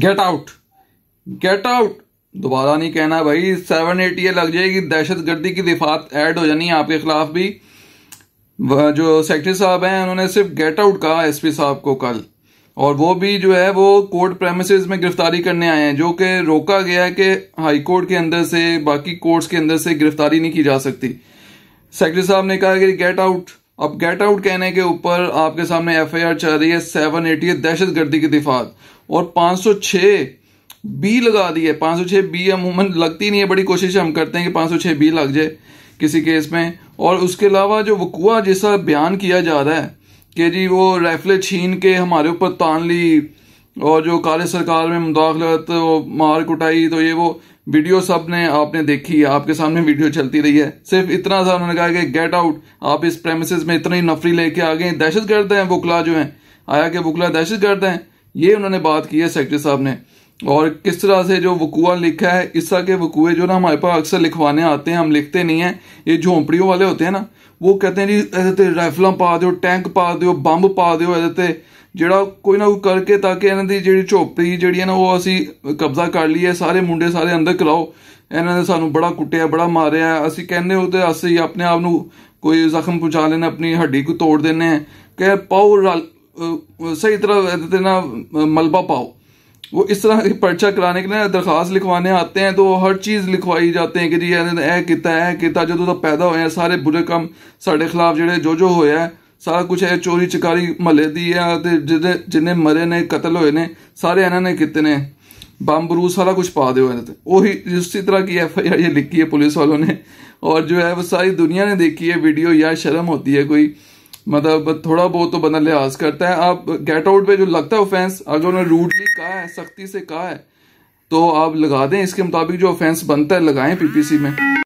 get out get out दोबारा नहीं कहना भाई सेवन एट ये लग जाएगी दहशत गर्दी की दिफात ऐड हो जानी है आपके खिलाफ भी जो सेक्रेटरी साहब हैं उन्होंने सिर्फ गेट आउट कहा एसपी साहब को कल और वो भी जो है वो कोर्ट प्रेमिस में गिरफ्तारी करने आए हैं जो कि रोका गया है कि हाई कोर्ट के अंदर से बाकी कोर्ट्स के अंदर से गिरफ्तारी नहीं की जा सकती सेक्रेटरी साहब ने कहा कि गेट आउट अब गेट आउट कहने के ऊपर आपके सामने एफ आई आर चल रही है सेवन एटी है दहशत गर्दी की दिफात और पांच सौ छह बी लगा दी है पाँच सौ बी अमूमन लगती नहीं है बड़ी कोशिश हम करते हैं कि पांच सौ छह बी लग जाए किसी केस में और उसके अलावा जो वकुआ जैसा बयान किया जा रहा है कि जी वो राइफले छीन के हमारे ऊपर तान ली और जो काले सरकार में मुदाखलत मार कुटाई तो ये वो वीडियो सब ने आपने देखी है आपके सामने वीडियो चलती रही है सिर्फ इतना सा उन्होंने कहा कि गेट आउट आप इस प्रेमिस में इतना ही नफरी लेके आ गए दहशत गर्द है वकला जो है आया कि बुकला दहशत गर्द है ये उन्होंने बात की है सेक्रेटरी साहब ने और किस तरह से जो वकूआ लिखा है इस तरह के वकूए जो ना हमारे पास अक्सर लिखवाने आते हैं हम लिखते नहीं हैं ये झोंपड़ियों वाले होते हैं ना वो कहते हैं जी ਇਹਦੇ ਤੇ ਰਾਈਫਲਾਂ ਪਾ ਦਿਓ ਟੈਂਕ ਪਾ ਦਿਓ ਬੰਬ ਪਾ ਦਿਓ ਇਹਦੇ ਤੇ ਜਿਹੜਾ ਕੋਈ ਨਾ ਕੋਈ ਕਰਕੇ ਤਾਂ ਕਿ ਇਹਨਾਂ ਦੀ ਜਿਹੜੀ ਝੋਪੜੀ ਜਿਹੜੀ ਹੈ ਨਾ ਉਹ ਅਸੀਂ ਕਬਜ਼ਾ ਕਰ ਲਈਏ ਸਾਰੇ ਮੁੰਡੇ ਸਾਰੇ ਅੰਦਰ ਕਰਾਓ ਇਹਨਾਂ ਨੇ ਸਾਨੂੰ ਬੜਾ ਕੁੱਟਿਆ ਬੜਾ ਮਾਰਿਆ ਅਸੀਂ ਕਹਿੰਦੇ ਉਹ ਤੇ ਅਸੀਂ ਆਪਣੇ ਆਪ ਨੂੰ ਕੋਈ ਜ਼ਖਮ ਪੁਚਾ ਲੈਣਾ ਆਪਣੀ ਹੱਡੀ ਕੋ ਤੋੜ ਦੇਣੇ ਕਿ ਪਾਓ ਸਹੀ ਤਰ੍ਹਾਂ ਇਹਦੇ ਤੇ ਨਾ ਮਲਬਾ ਪਾਓ वो इस तरह पर्चा कराने के लिए दरख्वास्त लिखवाने आते हैं तो हर चीज़ लिखवाई जाते हैं कि जी ए किया है किता जो तो पैदा होए हैं सारे बुरे काम साढ़े खिलाफ जो जो जो होया ਸਾਰਾ ਕੁਝ ਇਹ ਚੋਰੀ ਚਕਾਰੀ ਮਹੱਲੇ ਦੀ ਆ ਤੇ ਜਿਹਦੇ ਜਿੰਨੇ ਮਰੇ ਨੇ ਕਤਲ ਹੋਏ ने ਸਾਰੇ ਇਹਨਾਂ ਨੇ ਕੀਤੇ ਨੇ ਬੰਬ ਬਰੂ ਸਾਰਾ ਕੁਝ ਪਾ ਦਿਓ ਇਹਨਾਂ ਤੇ ਉਹੀ ਇਸੇ ਤਰ੍ਹਾਂ ਕੀ ਐਫ ਆਈ ਆਰ ਇਹ ਲਿਖੀ और जो है वो सारी दुनिया ने देखी है वीडियो या शर्म होती है कोई मतलब थोड़ा बहुत तो बना लिहाज करता है आप गेट आउट में जो लगता है ऑफेंस अगर उन्होंने रूडली कहा है सख्ती से कहा है तो आप लगा दें इसके मुताबिक जो ऑफेंस बनता है लगाएं पीपीसी में